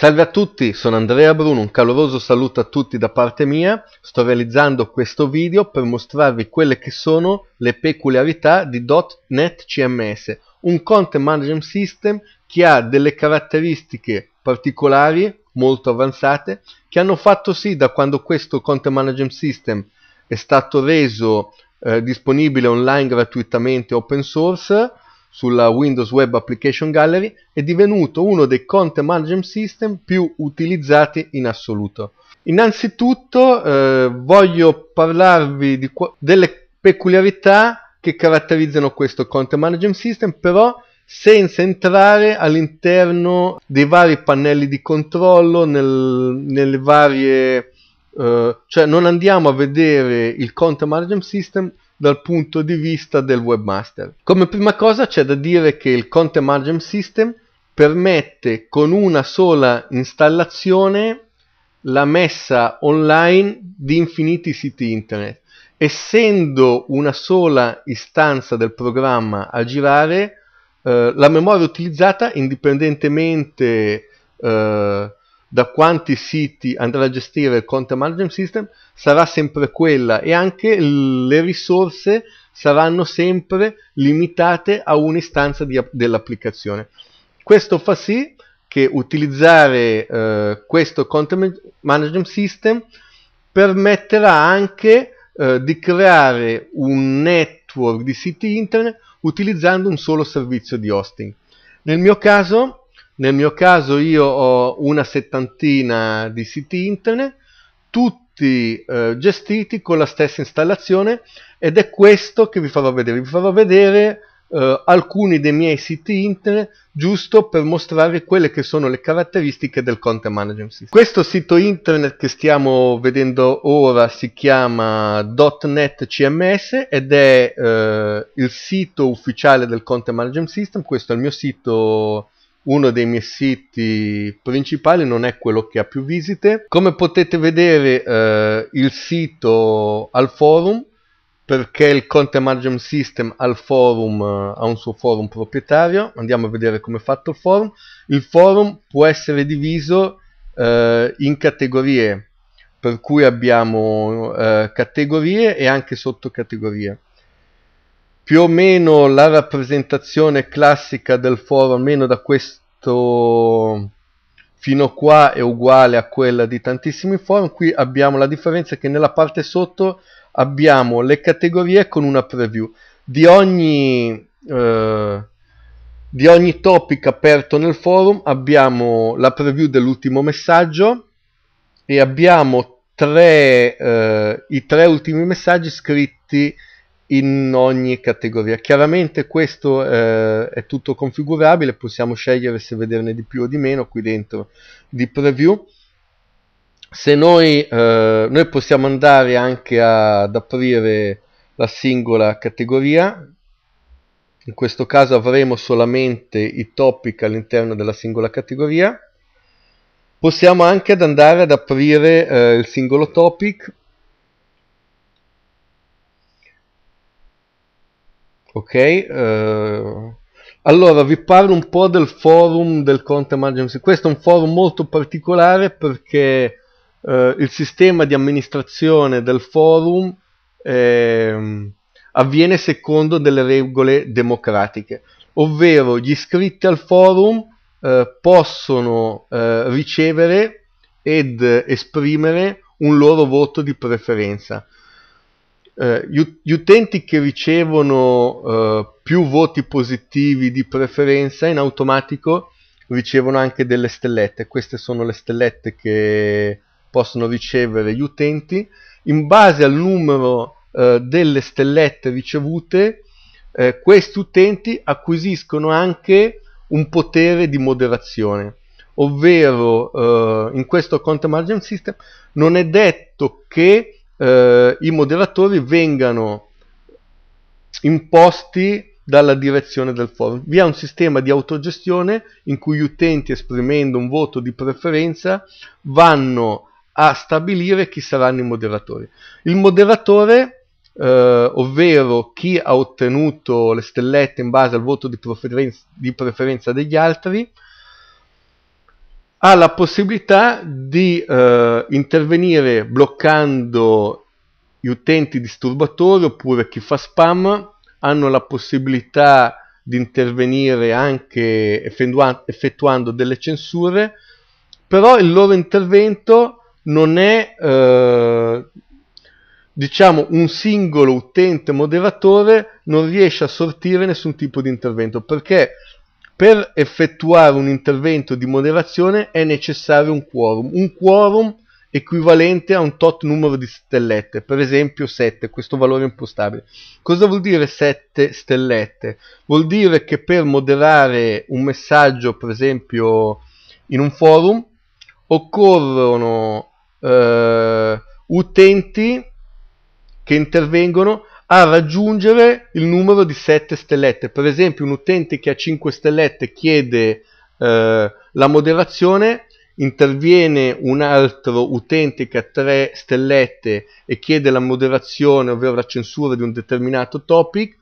Salve a tutti, sono Andrea Bruno, un caloroso saluto a tutti da parte mia. Sto realizzando questo video per mostrarvi quelle che sono le peculiarità di .NET CMS, un content management system che ha delle caratteristiche particolari, molto avanzate, che hanno fatto sì da quando questo content management system è stato reso eh, disponibile online gratuitamente open source sulla Windows Web Application Gallery, è divenuto uno dei content management system più utilizzati in assoluto. Innanzitutto eh, voglio parlarvi delle peculiarità che caratterizzano questo content management system, però senza entrare all'interno dei vari pannelli di controllo, nel, nelle varie... Eh, cioè non andiamo a vedere il content management system dal punto di vista del webmaster. Come prima cosa c'è da dire che il Content Margin System permette con una sola installazione la messa online di infiniti siti internet. Essendo una sola istanza del programma a girare, eh, la memoria utilizzata, indipendentemente eh, da quanti siti andrà a gestire il content management system sarà sempre quella e anche le risorse saranno sempre limitate a un'istanza dell'applicazione. Questo fa sì che utilizzare eh, questo content management system permetterà anche eh, di creare un network di siti internet utilizzando un solo servizio di hosting. Nel mio caso nel mio caso io ho una settantina di siti internet, tutti eh, gestiti con la stessa installazione ed è questo che vi farò vedere. Vi farò vedere eh, alcuni dei miei siti internet giusto per mostrare quelle che sono le caratteristiche del content management system. Questo sito internet che stiamo vedendo ora si chiama .NET CMS ed è eh, il sito ufficiale del content management system, questo è il mio sito uno dei miei siti principali, non è quello che ha più visite. Come potete vedere eh, il sito al forum, perché il Content Management System al forum eh, ha un suo forum proprietario. Andiamo a vedere come è fatto il forum. Il forum può essere diviso eh, in categorie, per cui abbiamo eh, categorie e anche sottocategorie più o meno la rappresentazione classica del foro, almeno da questo fino qua è uguale a quella di tantissimi forum, qui abbiamo la differenza che nella parte sotto abbiamo le categorie con una preview di ogni, eh, di ogni topic aperto nel forum abbiamo la preview dell'ultimo messaggio e abbiamo tre, eh, i tre ultimi messaggi scritti in ogni categoria. Chiaramente questo eh, è tutto configurabile, possiamo scegliere se vederne di più o di meno qui dentro di preview. Se noi, eh, noi possiamo andare anche a, ad aprire la singola categoria, in questo caso avremo solamente i topic all'interno della singola categoria. Possiamo anche ad andare ad aprire eh, il singolo topic ok eh, allora vi parlo un po' del forum del Conte Emergency questo è un forum molto particolare perché eh, il sistema di amministrazione del forum eh, avviene secondo delle regole democratiche ovvero gli iscritti al forum eh, possono eh, ricevere ed esprimere un loro voto di preferenza eh, gli, gli, utenti che ricevono eh, più voti positivi di preferenza in automatico ricevono anche delle stellette. Queste sono le stellette che possono ricevere gli utenti. In base al numero eh, delle stellette ricevute, eh, questi utenti acquisiscono anche un potere di moderazione. Ovvero, eh, in questo content margin system, non è detto che eh, i moderatori vengano imposti dalla direzione del forum. Vi è un sistema di autogestione in cui gli utenti esprimendo un voto di preferenza vanno a stabilire chi saranno i moderatori. Il moderatore, eh, ovvero chi ha ottenuto le stellette in base al voto di preferenza, di preferenza degli altri, ha la possibilità di eh, intervenire bloccando gli utenti disturbatori oppure chi fa spam, hanno la possibilità di intervenire anche effettuando delle censure, però il loro intervento non è eh, diciamo un singolo utente moderatore non riesce a sortire nessun tipo di intervento perché per effettuare un intervento di moderazione è necessario un quorum. Un quorum equivalente a un tot numero di stellette, per esempio 7, questo valore impostabile. Cosa vuol dire 7 stellette? Vuol dire che per moderare un messaggio, per esempio in un forum, occorrono eh, utenti che intervengono a raggiungere il numero di 7 stellette. Per esempio un utente che ha 5 stellette chiede eh, la moderazione, interviene un altro utente che ha 3 stellette e chiede la moderazione, ovvero la censura di un determinato topic,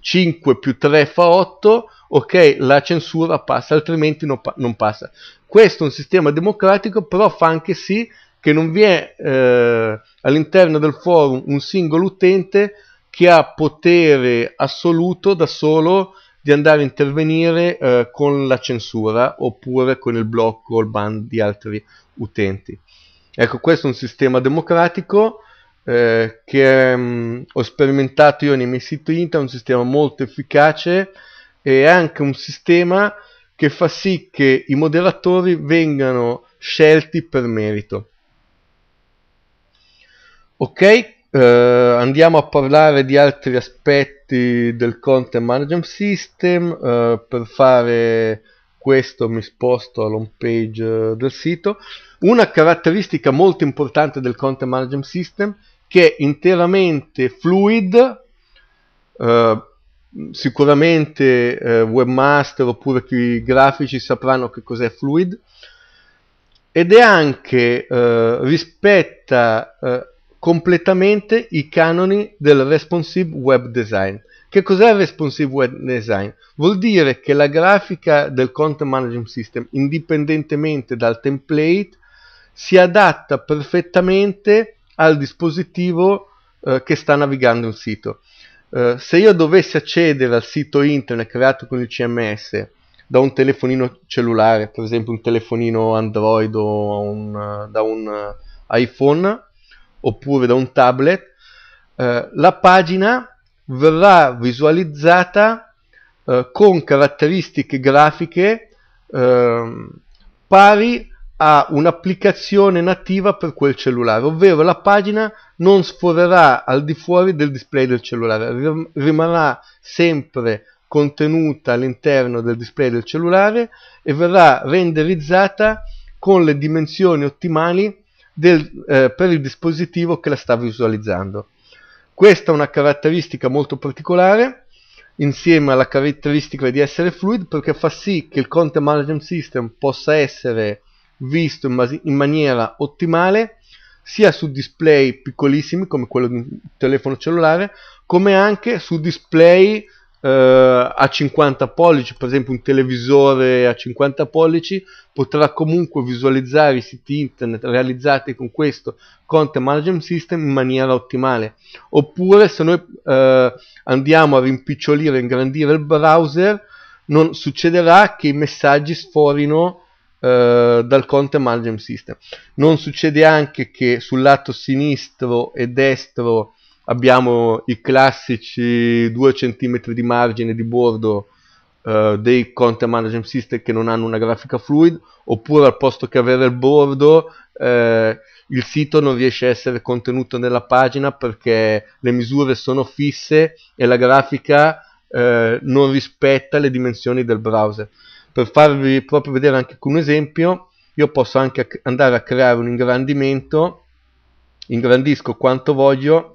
5 più 3 fa 8, ok, la censura passa, altrimenti non, pa non passa. Questo è un sistema democratico, però fa anche sì che non vi è eh, all'interno del forum un singolo utente che ha potere assoluto da solo di andare a intervenire eh, con la censura oppure con il blocco o il ban di altri utenti. Ecco, questo è un sistema democratico eh, che mh, mm, ho sperimentato io nei miei siti internet, è un sistema molto efficace e è anche un sistema che fa sì che i moderatori vengano scelti per merito. Ok, Uh, andiamo a parlare di altri aspetti del content management system uh, per fare questo mi sposto all'home page uh, del sito una caratteristica molto importante del content management system che è interamente fluid sicuramente webmaster oppure chi grafici sapranno che cos'è fluid ed è anche rispetta completamente i canoni del responsive web design. Che cos'è il responsive web design? Vuol dire che la grafica del content management system, indipendentemente dal template, si adatta perfettamente al dispositivo eh, che sta navigando un sito. Eh, se io dovessi accedere al sito internet creato con il CMS da un telefonino cellulare, per esempio un telefonino Android o un, da un eh, iPhone, oppure da un tablet, eh, la pagina verrà visualizzata eh, con caratteristiche grafiche ehm, pari a un'applicazione nativa per quel cellulare, ovvero la pagina non sforerà al di fuori del display del cellulare, rimarrà sempre contenuta all'interno del display del cellulare e verrà renderizzata con le dimensioni ottimali del, eh, per il dispositivo che la sta visualizzando. Questa è una caratteristica molto particolare insieme alla caratteristica di essere fluid perché fa sì che il content management system possa essere visto in, in maniera ottimale sia su display piccolissimi come quello di un telefono cellulare come anche su display eh, a 50 pollici, per esempio un televisore a 50 pollici, potrà comunque visualizzare i siti internet realizzati con questo Content Management System in maniera ottimale. Oppure se noi eh, andiamo a rimpicciolire e ingrandire il browser, non succederà che i messaggi sforino eh, dal Content Management System. Non succede anche che sul lato sinistro e destro abbiamo i classici 2 cm di margine di bordo eh, dei content management system che non hanno una grafica fluid oppure al posto che avere il bordo eh, il sito non riesce a essere contenuto nella pagina perché le misure sono fisse e la grafica eh, non rispetta le dimensioni del browser per farvi proprio vedere anche con un esempio io posso anche andare a creare un ingrandimento ingrandisco quanto voglio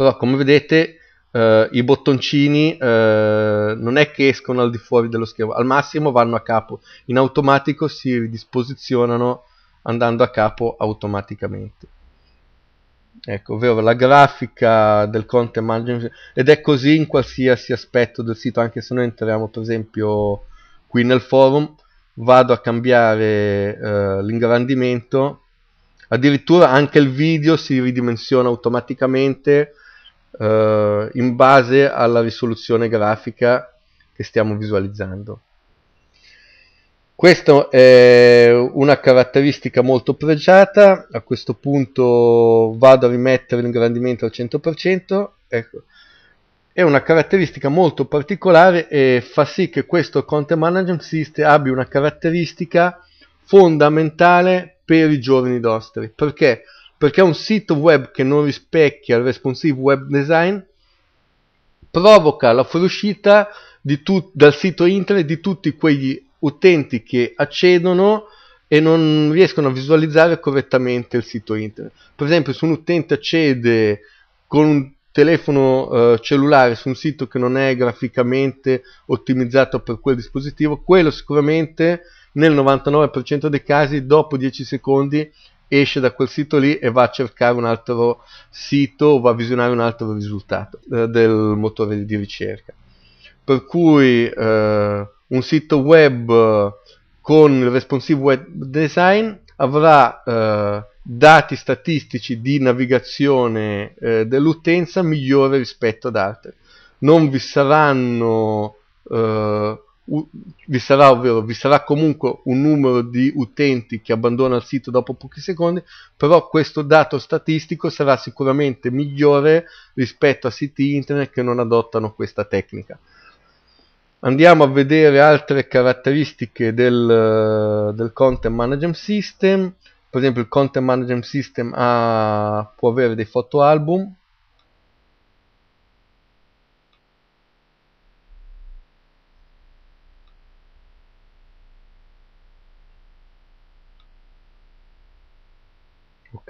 però come vedete eh, i bottoncini eh, non è che escono al di fuori dello schermo, al massimo vanno a capo, in automatico si ridisposizionano andando a capo automaticamente. Ecco, ovvero la grafica del content management ed è così in qualsiasi aspetto del sito, anche se noi entriamo per esempio qui nel forum, vado a cambiare eh, l'ingrandimento, addirittura anche il video si ridimensiona automaticamente eh, in base alla risoluzione grafica che stiamo visualizzando. Questa è una caratteristica molto pregiata, a questo punto vado a rimettere l'ingrandimento al 100%, ecco. è una caratteristica molto particolare e fa sì che questo Content Management System abbia una caratteristica fondamentale per i giorni nostri, perché perché un sito web che non rispecchia il responsive web design provoca la fuoriuscita dal sito internet di tutti quegli utenti che accedono e non riescono a visualizzare correttamente il sito internet. Per esempio, se un utente accede con un telefono eh, cellulare su un sito che non è graficamente ottimizzato per quel dispositivo, quello sicuramente nel 99% dei casi dopo 10 secondi esce da quel sito lì e va a cercare un altro sito o va a visionare un altro risultato eh, del motore di ricerca. Per cui eh, un sito web con il responsive web design avrà eh, dati statistici di navigazione eh, dell'utenza migliore rispetto ad altri. Non vi saranno Uh, vi sarà, ovvero, vi sarà comunque un numero di utenti che abbandona il sito dopo pochi secondi, però questo dato statistico sarà sicuramente migliore rispetto a siti internet che non adottano questa tecnica. Andiamo a vedere altre caratteristiche del, del Content Management System. Per esempio il Content Management System ha, ah, può avere dei foto album,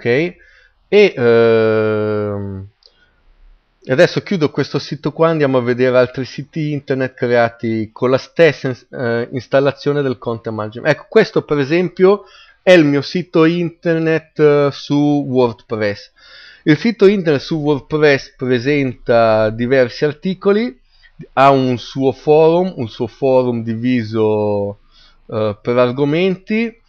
ok e ehm, adesso chiudo questo sito qua andiamo a vedere altri siti internet creati con la stessa eh, installazione del content management ecco questo per esempio è il mio sito internet eh, su wordpress il sito internet su wordpress presenta diversi articoli ha un suo forum un suo forum diviso eh, per argomenti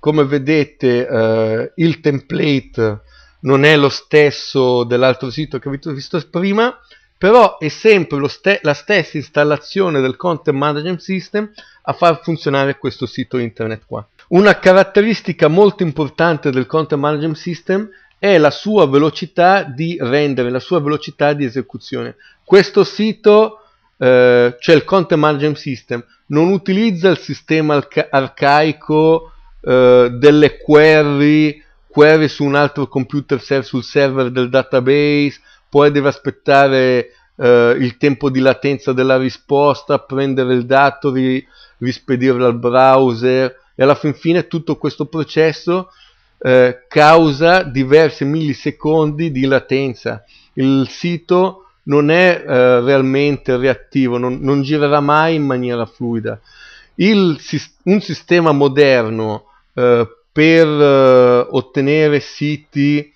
come vedete eh, il template non è lo stesso dell'altro sito che avete visto prima però è sempre ste la stessa installazione del Content Management System a far funzionare questo sito internet qua. Una caratteristica molto importante del Content Management System è la sua velocità di rendere, la sua velocità di esecuzione. Questo sito, eh, cioè il Content Management System, non utilizza il sistema arcaico eh, delle query, query su un altro computer serve sul server del database, poi deve aspettare eh, il tempo di latenza della risposta, prendere il dato, ri, rispedirlo al browser e alla fin fine tutto questo processo eh, causa diversi millisecondi di latenza. Il sito non è eh, realmente reattivo, non, non, girerà mai in maniera fluida. Il, un sistema moderno eh, per eh, ottenere siti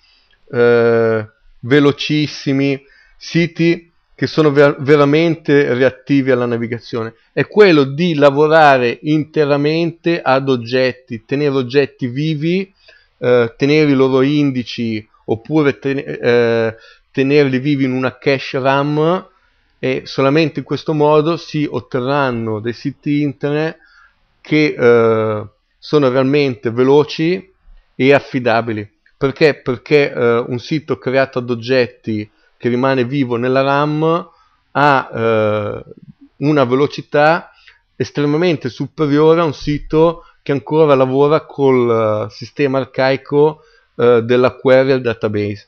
eh, velocissimi, siti che sono ver veramente reattivi alla navigazione, è quello di lavorare interamente ad oggetti, tenere oggetti vivi, eh, tenere i loro indici oppure ten eh, tenerli vivi in una cache RAM e solamente in questo modo si otterranno dei siti internet che eh, sono realmente veloci e affidabili. Perché? Perché eh, un sito creato ad oggetti che rimane vivo nella RAM ha eh, una velocità estremamente superiore a un sito che ancora lavora col uh, sistema arcaico uh, della query al database.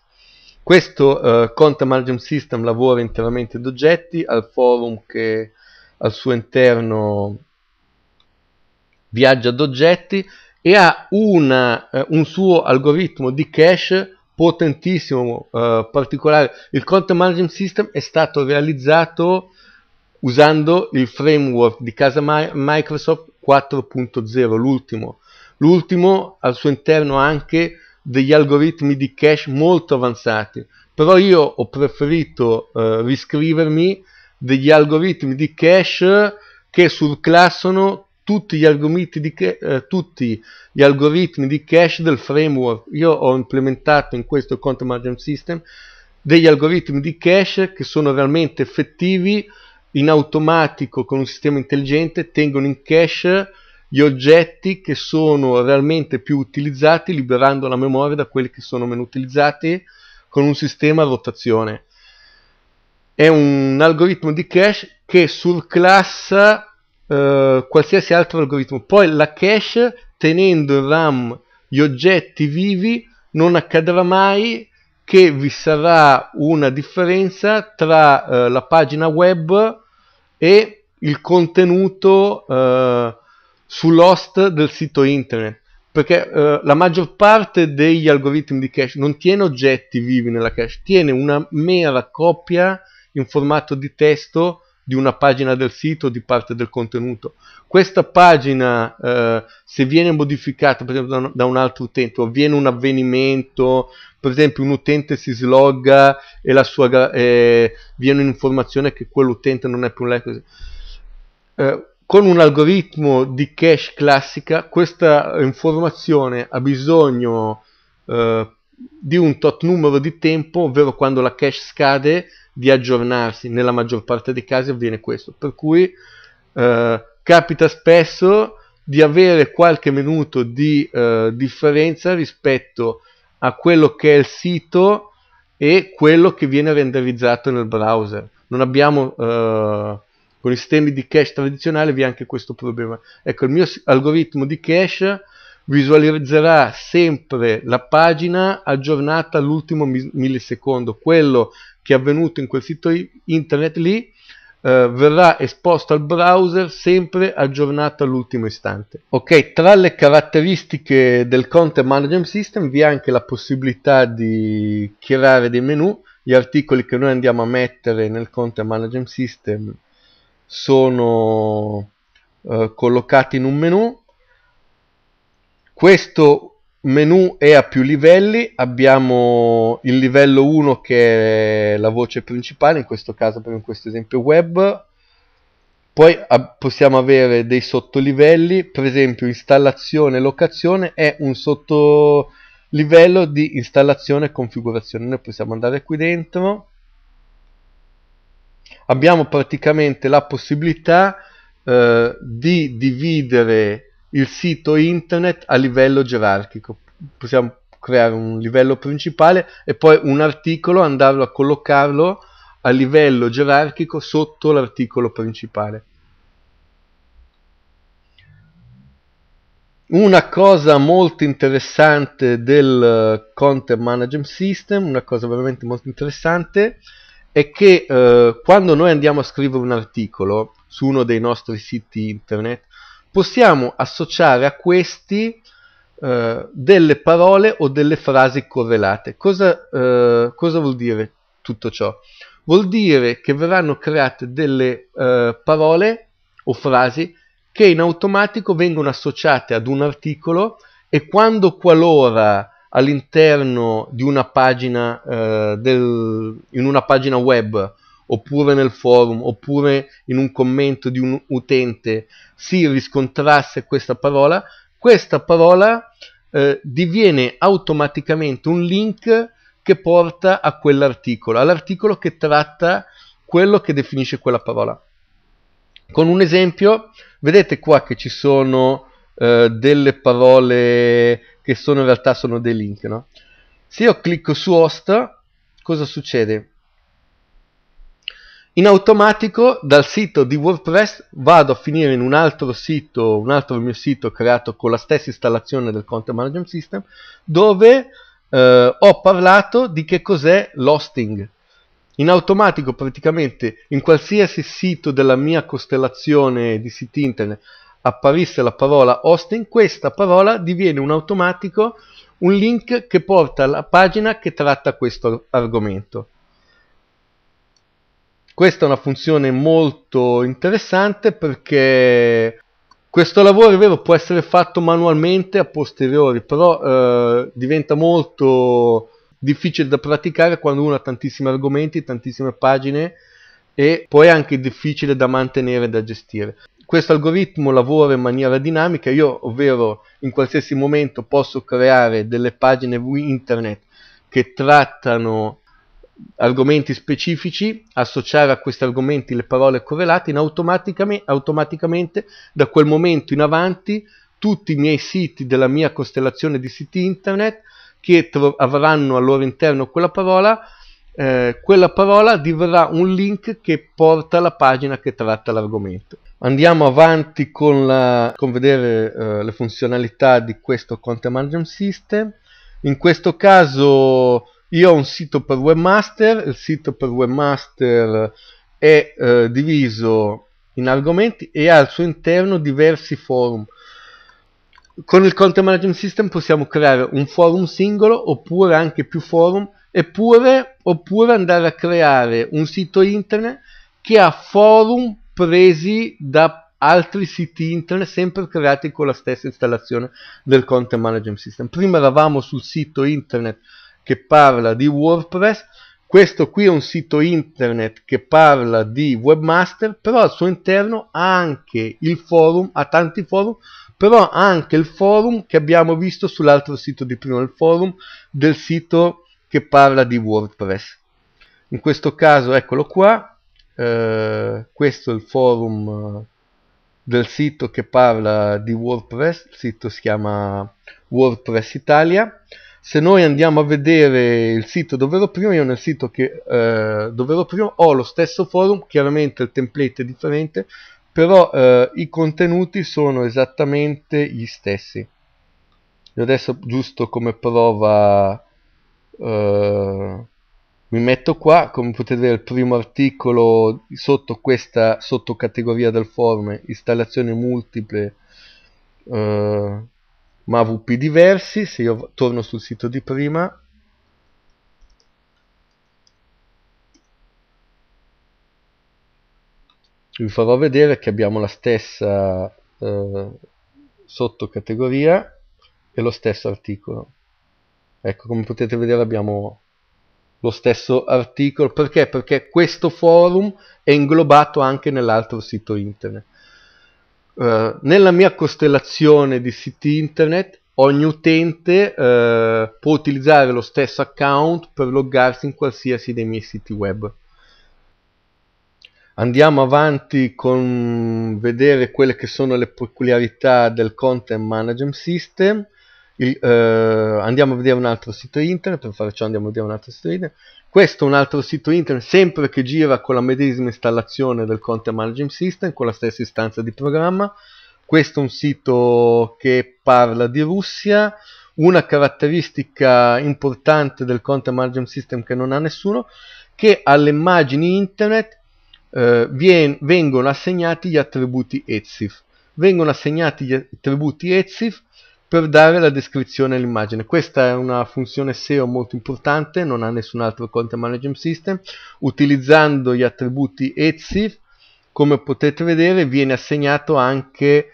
Questo uh, eh, Content Management System lavora interamente ad oggetti, al forum che al suo interno viaggia oggetti e ha una, eh, un suo algoritmo di cache potentissimo, eh, particolare. Il Content Management System è stato realizzato usando il framework di casa Microsoft 4.0, l'ultimo. L'ultimo al suo interno anche degli algoritmi di cache molto avanzati, però io ho preferito eh, riscrivermi degli algoritmi di cache che surclassano tutti gli algoritmi di, eh, tutti gli algoritmi di cache del framework. Io ho implementato in questo Content Margin System degli algoritmi di cache che sono realmente effettivi in automatico con un sistema intelligente tengono in cache gli oggetti che sono realmente più utilizzati liberando la memoria da quelli che sono meno utilizzati con un sistema a rotazione è un algoritmo di cache che surclassa eh, qualsiasi altro algoritmo. Poi la cache, tenendo in RAM gli oggetti vivi, non accadrà mai che vi sarà una differenza tra eh, la pagina web e il contenuto eh, sull'host del sito internet perché eh, la maggior parte degli algoritmi di cache non tiene oggetti vivi nella cache, tiene una mera copia in formato di testo di una pagina del sito, di parte del contenuto. Questa pagina, eh, se viene modificata per esempio da un, da un altro utente, o avviene un avvenimento, per esempio un utente si slogga e la sua, eh, viene un'informazione che quell'utente non è più un letto. Eh, con un algoritmo di cache classica questa informazione ha bisogno eh, di un tot numero di tempo, ovvero quando la cache scade di aggiornarsi, nella maggior parte dei casi avviene questo, per cui eh, capita spesso di avere qualche minuto di eh, differenza rispetto a quello che è il sito e quello che viene renderizzato nel browser. Non abbiamo eh, con i sistemi di cache tradizionali vi è anche questo problema. Ecco, il mio algoritmo di cache visualizzerà sempre la pagina aggiornata all'ultimo millisecondo. Quello che è avvenuto in quel sito internet lì eh, verrà esposto al browser sempre aggiornato all'ultimo istante. Ok, tra le caratteristiche del Content Management System vi è anche la possibilità di creare dei menu. Gli articoli che noi andiamo a mettere nel Content Management System sono eh, collocati in un menu. Questo menu è a più livelli, abbiamo il livello 1 che è la voce principale, in questo caso per questo esempio web, poi possiamo avere dei sottolivelli, per esempio installazione e locazione è un sottolivello di installazione e configurazione, noi possiamo andare qui dentro, abbiamo praticamente la possibilità eh, di dividere il sito internet a livello gerarchico. Possiamo creare un livello principale e poi un articolo andarlo a collocarlo a livello gerarchico sotto l'articolo principale. Una cosa molto interessante del eh, Content Management System, una cosa veramente molto interessante, è che eh, quando noi andiamo a scrivere un articolo su uno dei nostri siti internet, possiamo associare a questi eh, delle parole o delle frasi correlate. Cosa, eh, cosa, vuol dire tutto ciò? Vuol dire che verranno create delle eh, parole o frasi che in automatico vengono associate ad un articolo e quando qualora all'interno di una pagina eh, del, in una pagina web oppure nel forum, oppure in un commento di un utente, si riscontrasse questa parola, questa parola eh, diviene automaticamente un link che porta a quell'articolo, all'articolo che tratta quello che definisce quella parola. Con un esempio, vedete qua che ci sono eh, delle parole che sono in realtà sono dei link, no? Se io clicco su host, cosa succede? in automatico dal sito di WordPress vado a finire in un altro sito, un altro mio sito creato con la stessa installazione del Content Management System, dove eh, ho parlato di che cos'è l'hosting. In automatico praticamente in qualsiasi sito della mia costellazione di siti internet apparisse la parola hosting, questa parola diviene un automatico un link che porta alla pagina che tratta questo argomento. Questa è una funzione molto interessante perché questo lavoro è vero può essere fatto manualmente a posteriori, però eh, diventa molto difficile da praticare quando uno ha tantissimi argomenti, tantissime pagine e poi è anche difficile da mantenere e da gestire. Questo algoritmo lavora in maniera dinamica, io ovvero in qualsiasi momento posso creare delle pagine internet che trattano argomenti specifici, associare a questi argomenti le parole correlate, in automaticamente, automaticamente da quel momento in avanti tutti i miei siti della mia costellazione di siti internet che avranno al loro interno quella parola, eh, quella parola diverrà un link che porta alla pagina che tratta l'argomento. Andiamo avanti con, la, con vedere eh, le funzionalità di questo Content Management System. In questo caso io ho un sito per webmaster, il sito per webmaster è eh, diviso in argomenti e ha al suo interno diversi forum. Con il Content Management System possiamo creare un forum singolo oppure anche più forum eppure, oppure andare a creare un sito internet che ha forum presi da altri siti internet sempre creati con la stessa installazione del Content Management System. Prima eravamo sul sito internet che parla di WordPress, questo qui è un sito internet che parla di webmaster, però al suo interno ha anche il forum, ha tanti forum, però ha anche il forum che abbiamo visto sull'altro sito di prima, il forum del sito che parla di WordPress. In questo caso eccolo qua, eh, questo è il forum eh, del sito che parla di WordPress, il sito si chiama WordPress Italia se noi andiamo a vedere il sito dove ero prima, io nel sito che, eh, dove ero prima ho lo stesso forum, chiaramente il template è differente, però eh, i contenuti sono esattamente gli stessi. Io adesso giusto come prova eh, mi metto qua, come potete vedere il primo articolo sotto questa sottocategoria del forum, installazioni multiple. Eh, ma vp diversi, se io torno sul sito di prima, vi farò vedere che abbiamo la stessa eh, sottocategoria e lo stesso articolo. Ecco, come potete vedere abbiamo lo stesso articolo. Perché? Perché questo forum è inglobato anche nell'altro sito internet. Eh, nella mia costellazione di siti internet ogni utente uh, può utilizzare lo stesso account per loggarsi in qualsiasi dei miei siti web. Andiamo avanti con vedere quelle che sono le peculiarità del Content Management System. Il, uh, andiamo a vedere un altro sito internet, per fare ciò andiamo a vedere un altro sito internet. Questo è un altro sito internet, sempre che gira con la medesima installazione del Content Management System, con la stessa istanza di programma. Questo è un sito che parla di Russia. Una caratteristica importante del Content Management System che non ha nessuno, che alle immagini internet eh, vien, vengono assegnati gli attributi ETSIF. Vengono assegnati gli attributi ETSIF per dare la descrizione all'immagine. Questa è una funzione SEO molto importante, non ha nessun altro content management system. Utilizzando gli attributi ETSI, come potete vedere, viene assegnato anche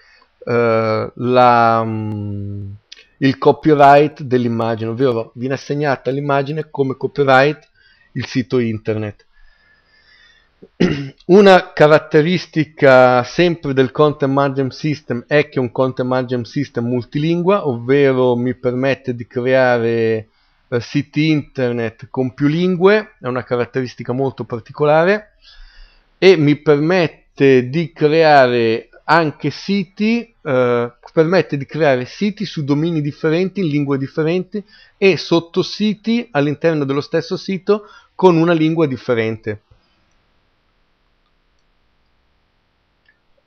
eh, la, um, il copyright dell'immagine, ovvero viene assegnata all'immagine come copyright il sito internet. Una caratteristica sempre del Content Management System è che è un Content Management System multilingua, ovvero mi permette di creare eh, siti internet con più lingue, è una caratteristica molto particolare, e mi permette di creare anche siti, eh, permette di creare siti su domini differenti, in lingue differenti e sottositi all'interno dello stesso sito con una lingua differente.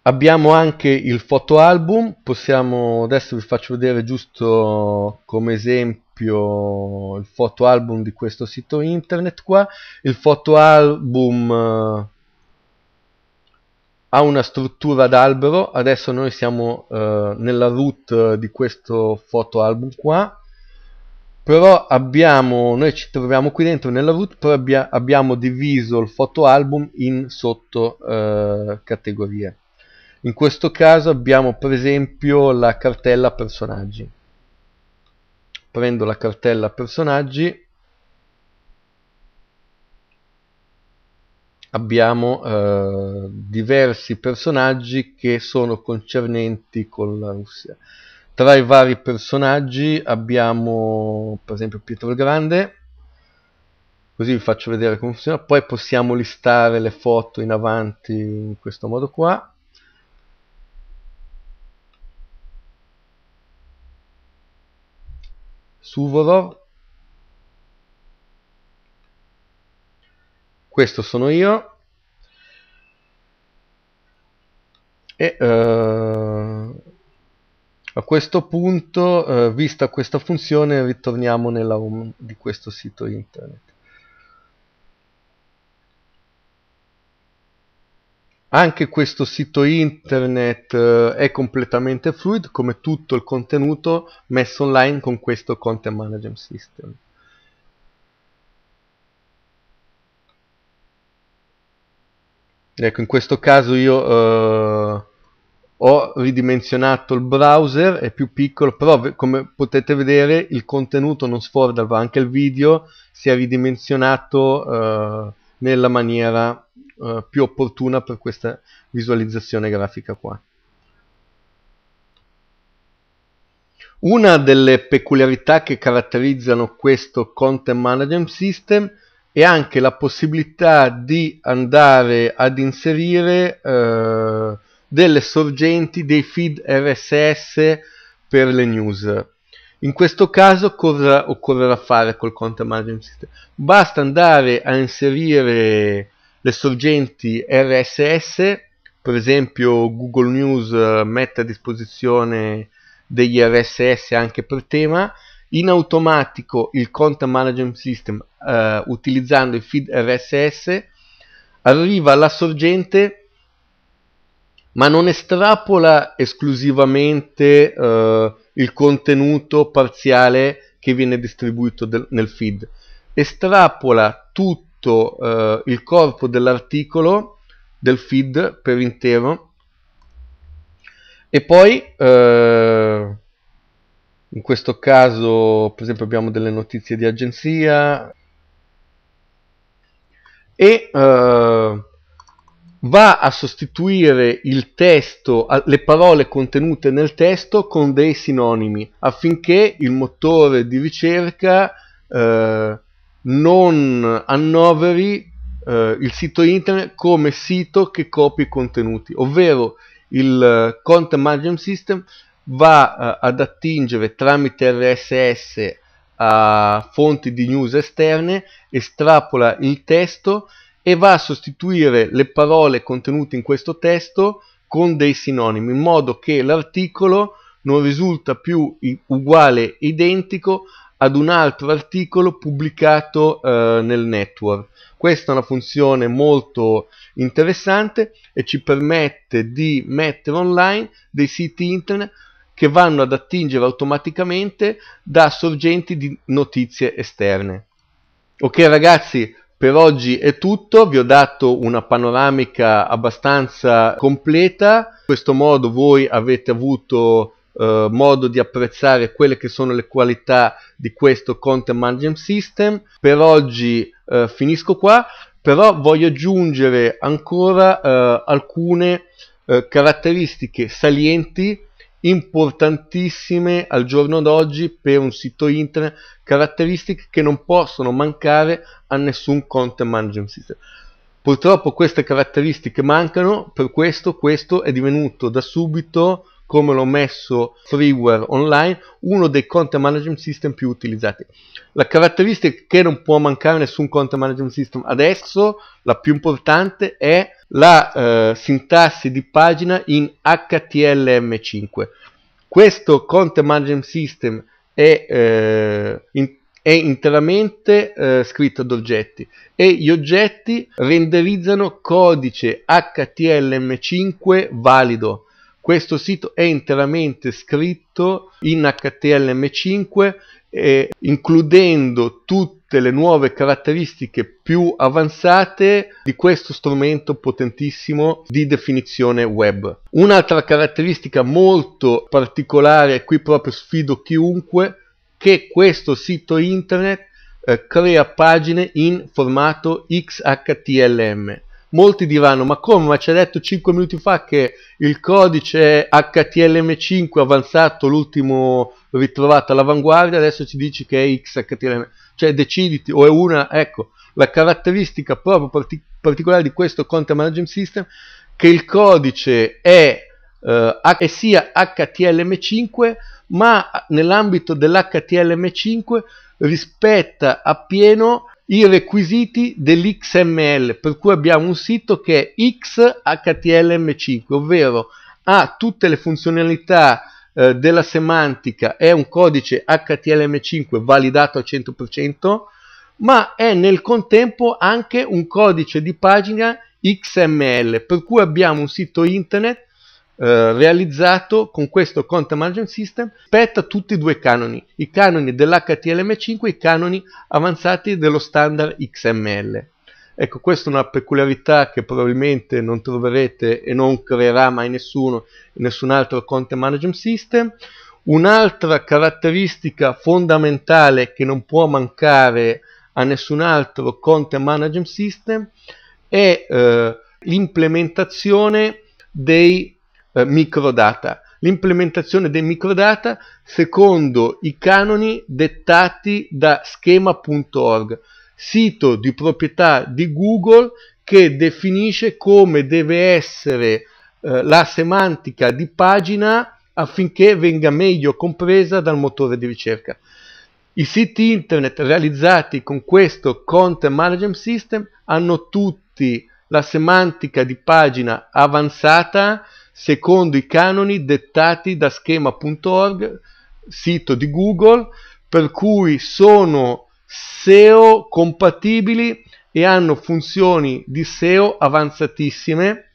Abbiamo anche il fotoalbum, possiamo, adesso vi faccio vedere giusto come esempio il fotoalbum di questo sito internet qua, il fotoalbum eh, ha una struttura d'albero, adesso noi siamo eh, nella root di questo fotoalbum qua, però abbiamo, noi ci troviamo qui dentro nella root, però abbia, abbiamo diviso il fotoalbum in sottocategorie. Eh, in questo caso abbiamo per esempio la cartella personaggi. Prendo la cartella personaggi, abbiamo eh, diversi personaggi che sono concernenti con la Russia. Tra i vari personaggi abbiamo per esempio Pietro il Grande, così vi faccio vedere come funziona, poi possiamo listare le foto in avanti in questo modo qua Suvorov. Questo sono io. E uh, a questo punto, uh, vista questa funzione, ritorniamo nella home di questo sito internet. Anche questo sito internet eh, è completamente fluid come tutto il contenuto messo online con questo Content Management System. Ecco, in questo caso io eh, ho ridimensionato il browser, è più piccolo, però come potete vedere il contenuto non sfordava, anche il video si è ridimensionato eh, nella maniera eh, più opportuna per questa visualizzazione grafica qua. Una delle peculiarità che caratterizzano questo Content Management System è anche la possibilità di andare ad inserire eh, delle sorgenti, dei feed RSS per le news. In questo caso cosa occorrerà fare col content management system? Basta andare a inserire le sorgenti RSS, per esempio Google News eh, mette a disposizione degli RSS anche per tema, in automatico il content management system eh, utilizzando il feed RSS arriva alla sorgente ma non estrapola esclusivamente eh, il contenuto parziale che viene distribuito del, nel feed. Estrapola tutto eh, il corpo dell'articolo, del feed per intero, e poi eh, in questo caso per esempio abbiamo delle notizie di agenzia e eh, va a sostituire il testo, le parole contenute nel testo con dei sinonimi affinché il motore di ricerca eh, non annoveri eh, il sito internet come sito che copia i contenuti, ovvero il eh, Content Management System va eh, ad attingere tramite RSS a fonti di news esterne, estrapola il testo e va a sostituire le parole contenute in questo testo con dei sinonimi, in modo che l'articolo non risulta più uguale identico ad un altro articolo pubblicato eh, nel network. Questa è una funzione molto interessante e ci permette di mettere online dei siti internet che vanno ad attingere automaticamente da sorgenti di notizie esterne. Ok ragazzi, per oggi è tutto, vi ho dato una panoramica abbastanza completa, in questo modo voi avete avuto eh, modo di apprezzare quelle che sono le qualità di questo Content Management System. Per oggi eh, finisco qua, però voglio aggiungere ancora eh, alcune eh, caratteristiche salienti importantissime al giorno d'oggi per un sito internet, caratteristiche che non possono mancare a nessun content management system. Purtroppo queste caratteristiche mancano, per questo questo è divenuto da subito come l'ho messo freeware online, uno dei content management system più utilizzati. La caratteristica che non può mancare nessun content management system adesso, la più importante, è la eh, sintassi di pagina in HTLM5. Questo content management system è, eh, in, è interamente eh, scritto ad oggetti e gli oggetti renderizzano codice HTLM5 valido questo sito è interamente scritto in HTML5 e includendo tutte le nuove caratteristiche più avanzate di questo strumento potentissimo di definizione web. Un'altra caratteristica molto particolare, qui proprio sfido chiunque, che questo sito internet eh, crea pagine in formato XHTML molti diranno ma come, ma ci hai detto 5 minuti fa che il codice HTLM5 avanzato, l'ultimo ritrovato all'avanguardia, adesso ci dici che è XHTLM, cioè deciditi o è una, ecco, la caratteristica proprio partic particolare di questo Content Management System che il codice è eh, uh, sia HTLM5 ma nell'ambito dell'HTLM5 rispetta appieno i requisiti dell'XML, per cui abbiamo un sito che è xHTML5, ovvero ha tutte le funzionalità eh, della semantica, è un codice HTML5 validato al 100%, ma è nel contempo anche un codice di pagina XML, per cui abbiamo un sito internet eh, realizzato con questo Content Management System spetta tutti e due i canoni, i canoni dellhtlm 5 e i canoni avanzati dello standard XML. Ecco, questa è una peculiarità che probabilmente non troverete e non creerà mai nessuno in nessun altro Content Management System. Un'altra caratteristica fondamentale che non può mancare a nessun altro Content Management System è eh, l'implementazione dei eh, microdata, l'implementazione dei microdata secondo i canoni dettati da schema.org, sito di proprietà di Google che definisce come deve essere eh, la semantica di pagina affinché venga meglio compresa dal motore di ricerca. I siti internet realizzati con questo Content Management System hanno tutti la semantica di pagina avanzata secondo i canoni dettati da schema.org, sito di Google, per cui sono SEO compatibili e hanno funzioni di SEO avanzatissime,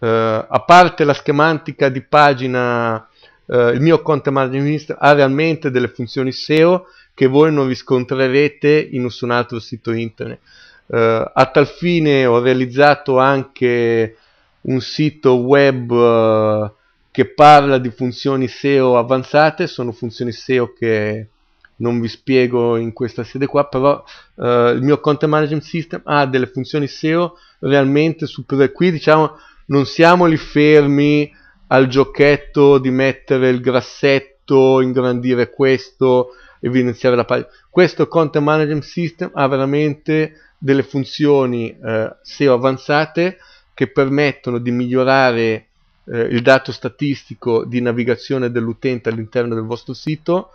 eh, a parte la schematica di pagina, eh, il mio content management ha realmente delle funzioni SEO che voi non riscontrerete in nessun altro sito internet. Eh, a tal fine ho realizzato anche un sito web eh, che parla di funzioni SEO avanzate, sono funzioni SEO che non vi spiego in questa sede qua, però eh, il mio content management system ha delle funzioni SEO realmente superiori. Qui diciamo non siamo lì fermi al giochetto di mettere il grassetto, ingrandire questo, evidenziare la pagina. Questo content management system ha veramente delle funzioni eh, SEO avanzate che permettono di migliorare eh, il dato statistico di navigazione dell'utente all'interno del vostro sito,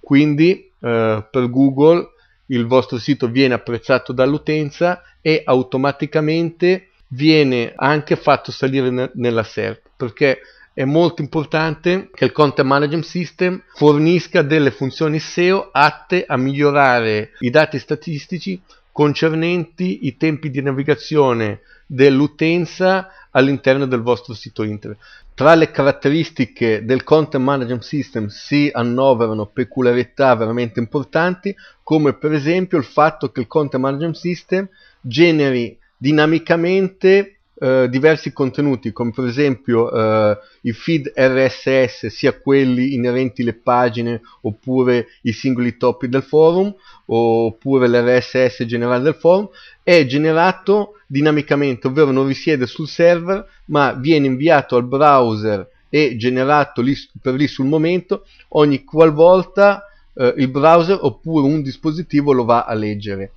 quindi eh, per Google il vostro sito viene apprezzato dall'utenza e automaticamente viene anche fatto salire ne nella SERP perché è molto importante che il Content Management System fornisca delle funzioni SEO atte a migliorare i dati statistici concernenti i tempi di navigazione dell'utenza all'interno del vostro sito internet. Tra le caratteristiche del Content Management System si annoverano peculiarità veramente importanti, come per esempio il fatto che il Content Management System generi dinamicamente eh, diversi contenuti come per esempio eh, i feed RSS sia quelli inerenti alle pagine oppure i singoli topic del forum oppure l'RSS generale del forum è generato dinamicamente ovvero non risiede sul server ma viene inviato al browser e generato lì, per lì sul momento ogni qualvolta eh, il browser oppure un dispositivo lo va a leggere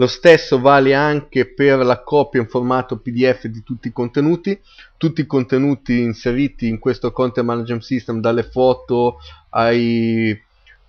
lo stesso vale anche per la copia in formato PDF di tutti i contenuti. Tutti i contenuti inseriti in questo Content Management System, dalle foto ai,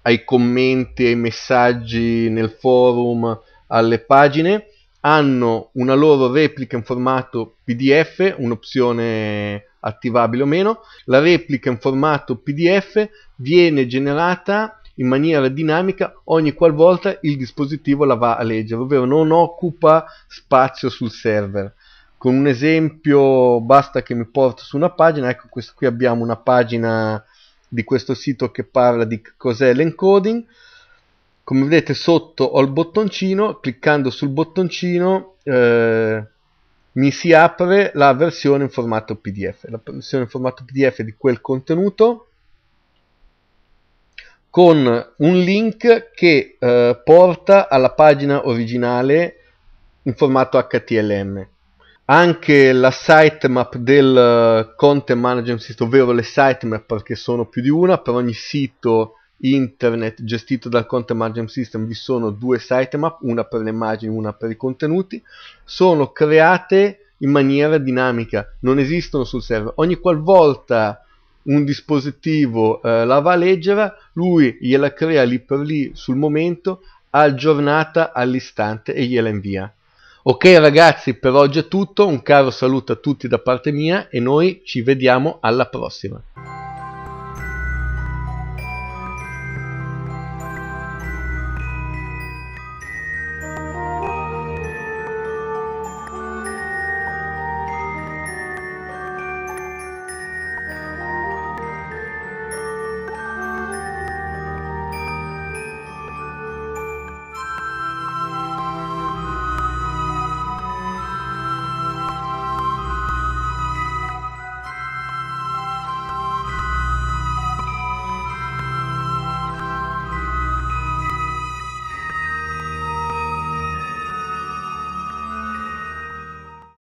ai commenti, ai messaggi nel forum, alle pagine, hanno una loro replica in formato PDF, un'opzione attivabile o meno. La replica in formato PDF viene generata in maniera dinamica ogni qualvolta il dispositivo la va a leggere, ovvero non occupa spazio sul server. Con un esempio basta che mi porto su una pagina, ecco questo qui abbiamo una pagina di questo sito che parla di cos'è l'encoding. Come vedete sotto ho il bottoncino, cliccando sul bottoncino eh, mi si apre la versione in formato PDF, la versione in formato PDF di quel contenuto con un link che eh, porta alla pagina originale in formato HTLM. Anche la sitemap del eh, content management system, ovvero le sitemap perché sono più di una, per ogni sito internet gestito dal content management system vi sono due sitemap, una per le immagini, e una per i contenuti, sono create in maniera dinamica, non esistono sul server. Ogni qualvolta un dispositivo eh, lavaleggera, lui gliela crea lì per lì sul momento, aggiornata all'istante e gliela invia. Ok ragazzi, per oggi è tutto, un caro saluto a tutti da parte mia e noi ci vediamo alla prossima.